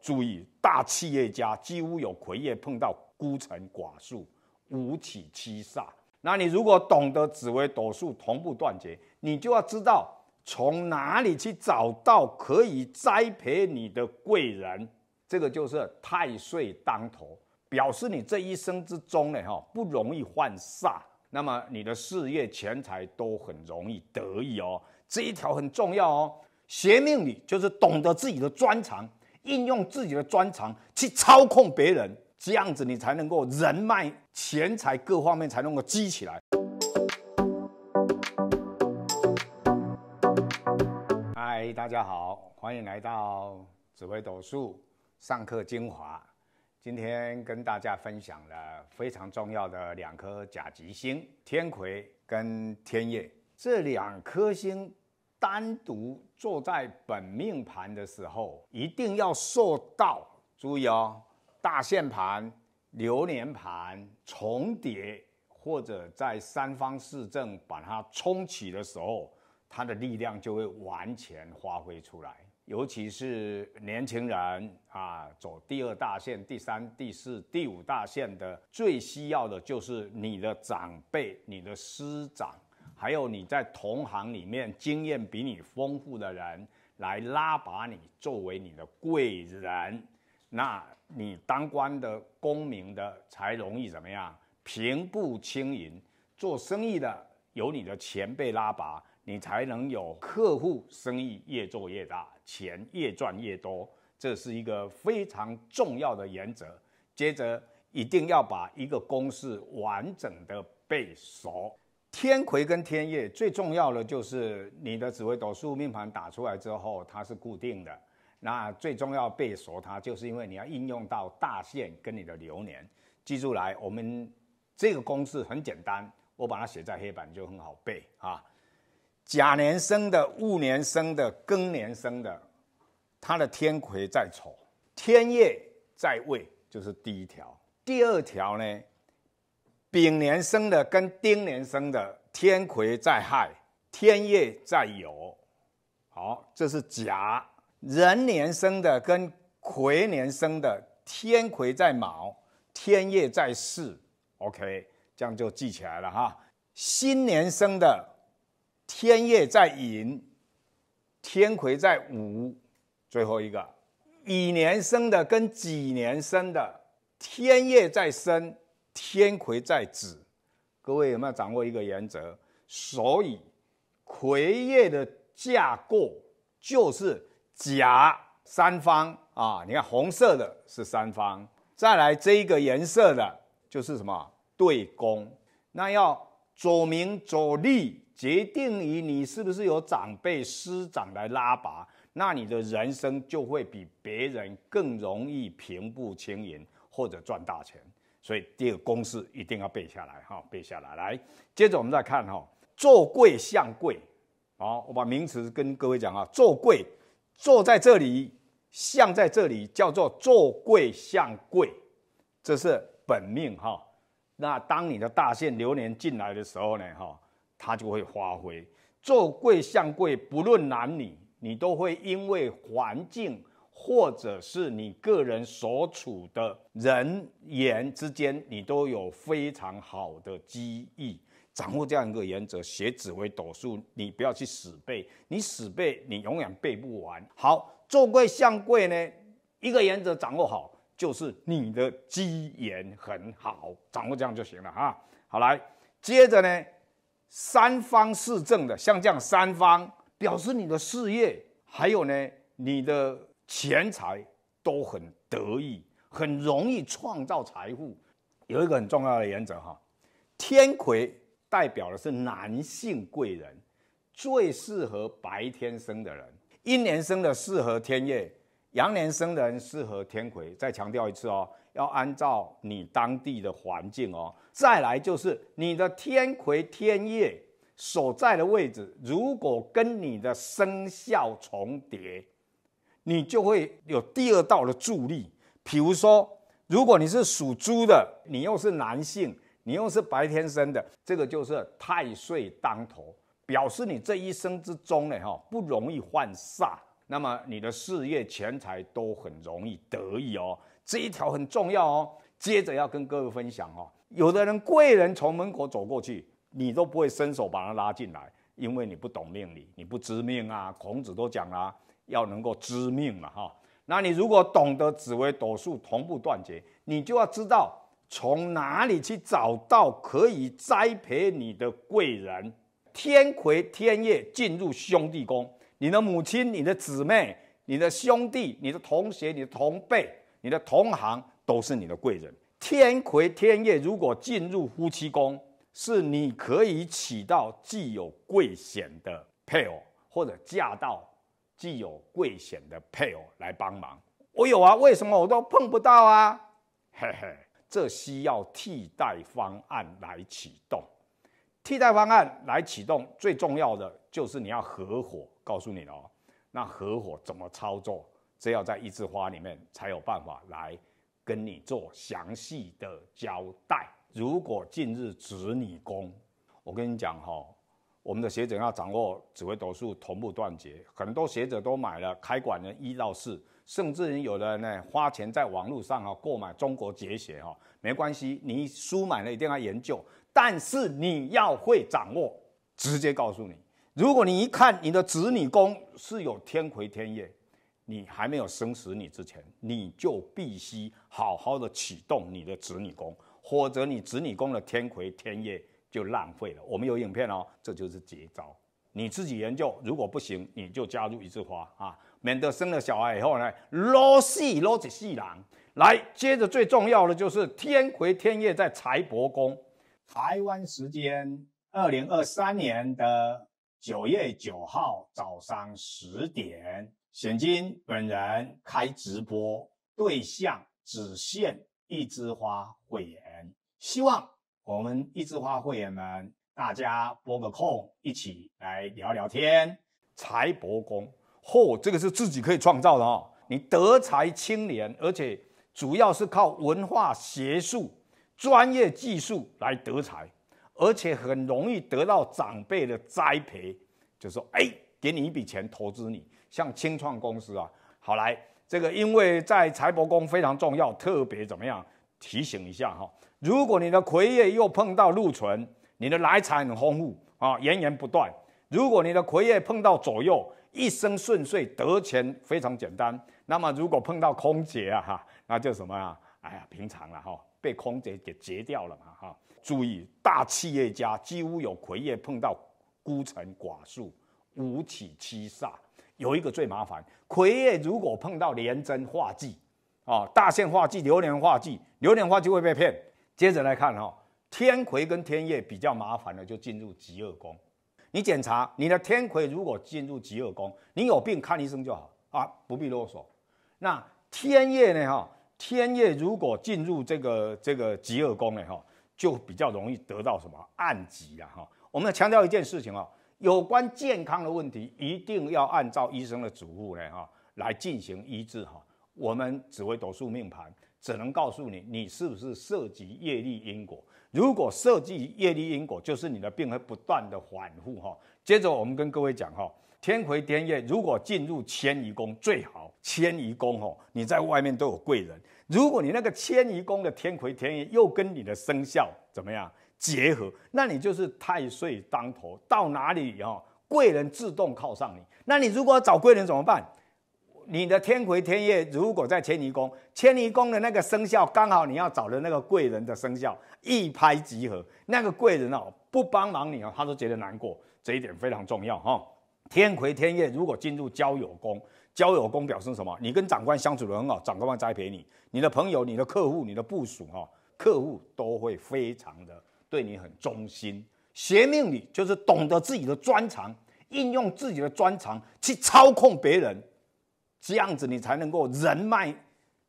注意，大企业家几乎有葵业碰到孤城寡宿五起七煞。那你如果懂得紫薇斗数同步断绝，你就要知道从哪里去找到可以栽培你的贵人。这个就是太岁当头，表示你这一生之中呢，哈，不容易犯煞。那么你的事业、钱财都很容易得意哦，这一条很重要哦。邪命理就是懂得自己的专长，应用自己的专长去操控别人，这样子你才能够人脉、钱财各方面才能够积起来。嗨，大家好，欢迎来到紫微斗数上课精华。今天跟大家分享了非常重要的两颗甲级星——天魁跟天业，这两颗星单独坐在本命盘的时候，一定要受到注意哦。大限盘、流年盘重叠，或者在三方四正把它冲起的时候，它的力量就会完全发挥出来。尤其是年轻人啊，走第二大线、第三、第四、第五大线的，最需要的就是你的长辈、你的师长，还有你在同行里面经验比你丰富的人来拉拔你，作为你的贵人，那你当官的、功名的才容易怎么样平步青云；做生意的有你的前辈拉拔。你才能有客户，生意越做越大，钱越赚越多，这是一个非常重要的原则。接着，一定要把一个公式完整的背熟。天魁跟天业最重要的就是你的紫微斗数命盘打出来之后，它是固定的。那最重要背熟它，就是因为你要应用到大限跟你的流年。记住，来，我们这个公式很简单，我把它写在黑板就很好背啊。甲年生的、戊年生的、庚年生的，他的天魁在丑，天业在未，就是第一条。第二条呢，丙年生的跟丁年生的，天魁在亥，天业在酉。好，这是甲。壬年生的跟癸年生的，天魁在卯，天业在巳。OK，这样就记起来了哈。辛年生的。天叶在寅，天魁在午，最后一个，乙年生的跟几年生的，天叶在申，天魁在子。各位有没有掌握一个原则？所以魁叶的架构就是甲三方啊。你看红色的是三方，再来这一个颜色的就是什么对宫？那要左明左利。决定于你是不是有长辈师长来拉拔，那你的人生就会比别人更容易平步青云或者赚大钱。所以，第二个公式一定要背下来哈，背下来。来，接着我们再看哈，坐贵向贵。好，我把名词跟各位讲啊，坐贵，坐在这里，向在这里，叫做坐贵向贵，这是本命哈。那当你的大限流年进来的时候 呢，哈。它就会发挥。做贵向贵，不论男女，你都会因为环境或者是你个人所处的人缘之间，你都有非常好的机遇。掌握这样一个原则，学指挥斗数，你不要去死背，你死背你永远背不完。好，做贵向贵呢，一个原则掌握好，就是你的机缘很好，掌握这样就行了哈。好，来接着呢。三方是正的，像这样三方表示你的事业，还有呢，你的钱财都很得意，很容易创造财富。有一个很重要的原则哈，天魁代表的是男性贵人，最适合白天生的人，阴年生的适合天夜，阳年生的人适合天魁。再强调一次哦。要按照你当地的环境哦，再来就是你的天魁天钺所在的位置，如果跟你的生肖重叠，你就会有第二道的助力。譬如说，如果你是属猪的，你又是男性，你又是白天生的，这个就是太岁当头，表示你这一生之中呢，哈，不容易犯煞，那么你的事业、钱财都很容易得意哦。这一条很重要哦。接着要跟各位分享哦，有的人贵人从门口走过去，你都不会伸手把他拉进来，因为你不懂命理，你不知命啊。孔子都讲了，要能够知命嘛哈。那你如果懂得紫薇斗数同步断绝，你就要知道从哪里去找到可以栽培你的贵人。天魁天业进入兄弟宫，你的母亲、你的姊妹、你的兄弟、你的同学、你的同辈。你的同行都是你的贵人。天魁天业如果进入夫妻宫，是你可以娶到既有贵显的配偶，或者嫁到既有贵显的配偶来帮忙。我有啊，为什么我都碰不到啊？嘿嘿，这需要替代方案来启动。替代方案来启动最重要的就是你要合伙。告诉你了哦，那合伙怎么操作？这要在一枝花里面，才有办法来跟你做详细的交代。如果近日子女宫，我跟你讲哈，我们的学者要掌握指挥斗数同步断绝，很多学者都买了开馆的一到四，甚至有的呢花钱在网络上哈购买中国结学哈，没关系，你书买了一定要研究，但是你要会掌握。直接告诉你，如果你一看你的子女宫是有天魁天钺。你还没有生死女之前，你就必须好好的启动你的子女宫，或者你子女宫的天魁天钺就浪费了。我们有影片哦，这就是绝招，你自己研究。如果不行，你就加入一枝花啊，免得生了小孩以后呢，啰细啰起细狼来。接着最重要的就是天魁天钺在财帛宫。台湾时间二零二三年的九月九号早上十点。现金本人开直播，对象只限一枝花会员。希望我们一枝花会员们，大家拨个空，一起来聊聊天。财帛宫，嚯，这个是自己可以创造的哦。你德才清廉，而且主要是靠文化学术、专业技术来得财，而且很容易得到长辈的栽培。就说，哎，给你一笔钱投资你。像清创公司啊，好来这个，因为在财帛宫非常重要，特别怎么样提醒一下哈？如果你的魁业又碰到禄存，你的财很丰富啊，源源不断；如果你的魁业碰到左右，一生顺遂，得钱非常简单。那么如果碰到空劫啊哈，那就什么啊？哎呀，平常了哈，被空劫给劫掉了嘛哈。注意，大企业家几乎有魁业碰到孤城寡宿、五起七煞。有一个最麻烦，葵叶如果碰到连针化忌，啊大限化忌、流年化忌、流年化就会被骗。接着来看哈，天葵跟天业比较麻烦的，就进入极恶宫。你检查你的天葵如果进入极恶宫，你有病看医生就好啊，不必啰嗦。那天业呢哈，天业如果进入这个这个极恶宫呢哈，就比较容易得到什么暗疾了哈。我们要强调一件事情啊。有关健康的问题，一定要按照医生的嘱咐呢，哈，来进行医治哈。我们只会读数命盘，只能告诉你你是不是涉及业力因果。如果涉及业力因果，就是你的病会不断的反复哈。接着我们跟各位讲哈，天魁天钺如果进入迁移宫最好，迁移宫哈，你在外面都有贵人。如果你那个迁移宫的天魁天钺又跟你的生肖怎么样？结合，那你就是太岁当头，到哪里哦，贵人自动靠上你。那你如果要找贵人怎么办？你的天魁天钺如果在迁移宫，迁移宫的那个生肖刚好你要找的那个贵人的生肖一拍即合，那个贵人哦不帮忙你哦，他都觉得难过。这一点非常重要哈。天魁天钺如果进入交友宫，交友宫表示什么？你跟长官相处得很好，长官会栽培你，你的朋友、你的客户、你的部署哈，客户都会非常的。对你很忠心，学命理就是懂得自己的专长，应用自己的专长去操控别人，这样子你才能够人脉、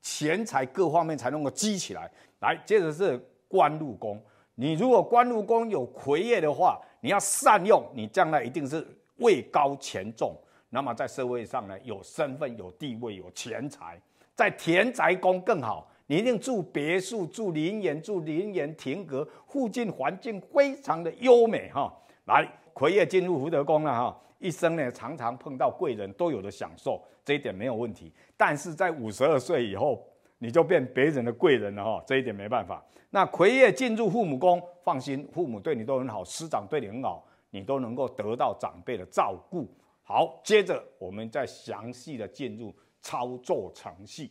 钱财各方面才能够积起来。来，接着是官禄宫，你如果官禄宫有魁业的话，你要善用，你将来一定是位高权重，那么在社会上呢，有身份、有地位、有钱财，在田宅宫更好。你一定住别墅，住林园，住林园亭阁，附近环境非常的优美哈。来，奎业进入福德宫了哈，一生呢常常碰到贵人都有的享受，这一点没有问题。但是在五十二岁以后，你就变别人的贵人了哈，这一点没办法。那奎业进入父母宫，放心，父母对你都很好，师长对你很好，你都能够得到长辈的照顾。好，接着我们再详细的进入操作程序。